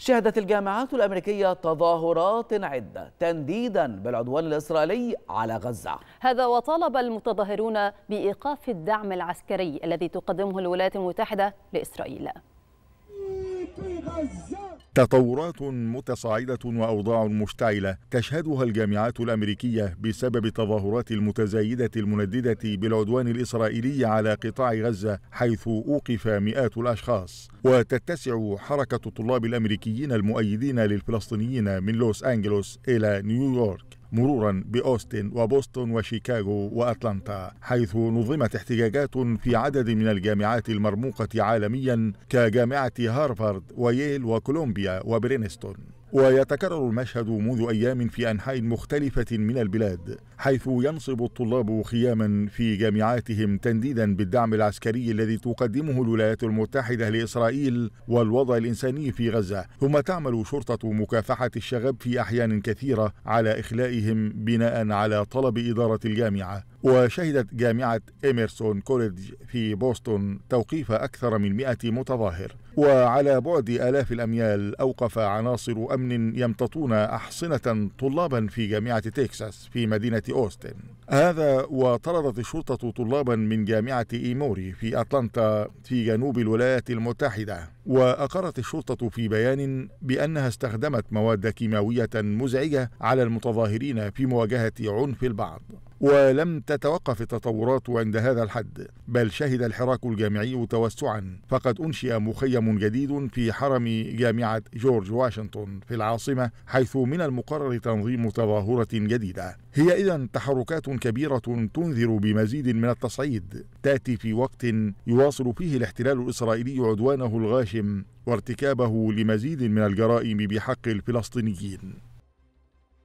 شهدت الجامعات الأمريكية تظاهرات عدة تنديدا بالعدوان الإسرائيلي على غزة هذا وطالب المتظاهرون بإيقاف الدعم العسكري الذي تقدمه الولايات المتحدة لإسرائيل تطورات متصاعدة وأوضاع مشتعلة تشهدها الجامعات الأمريكية بسبب التظاهرات المتزايدة المنددة بالعدوان الإسرائيلي على قطاع غزة حيث أوقف مئات الأشخاص وتتسع حركة الطلاب الأمريكيين المؤيدين للفلسطينيين من لوس أنجلوس إلى نيويورك مرورا باوستن وبوسطن وشيكاغو واتلانتا حيث نظمت احتجاجات في عدد من الجامعات المرموقه عالميا كجامعه هارفارد وييل وكولومبيا وبرينستون ويتكرر المشهد منذ أيام في أنحاء مختلفة من البلاد حيث ينصب الطلاب خياما في جامعاتهم تنديدا بالدعم العسكري الذي تقدمه الولايات المتحدة لإسرائيل والوضع الإنساني في غزة ثم تعمل شرطة مكافحة الشغب في أحيان كثيرة على إخلائهم بناء على طلب إدارة الجامعة وشهدت جامعة إميرسون كوليدج في بوسطن توقيف أكثر من 100 متظاهر وعلى بعد آلاف الأميال أوقف عناصر أمن يمتطون أحصنة طلابا في جامعة تكساس في مدينة أوستن هذا وطردت الشرطة طلابا من جامعة إيموري في أتلانتا في جنوب الولايات المتحدة وأقرت الشرطة في بيان بأنها استخدمت مواد كيماوية مزعجة على المتظاهرين في مواجهة عنف البعض ولم تتوقف التطورات عند هذا الحد بل شهد الحراك الجامعي توسعا فقد أنشئ مخيم جديد في حرم جامعة جورج واشنطن في العاصمة حيث من المقرر تنظيم تظاهرة جديدة هي إذا تحركات كبيرة تنذر بمزيد من التصعيد تأتي في وقت يواصل فيه الاحتلال الإسرائيلي عدوانه الغاشم وارتكابه لمزيد من الجرائم بحق الفلسطينيين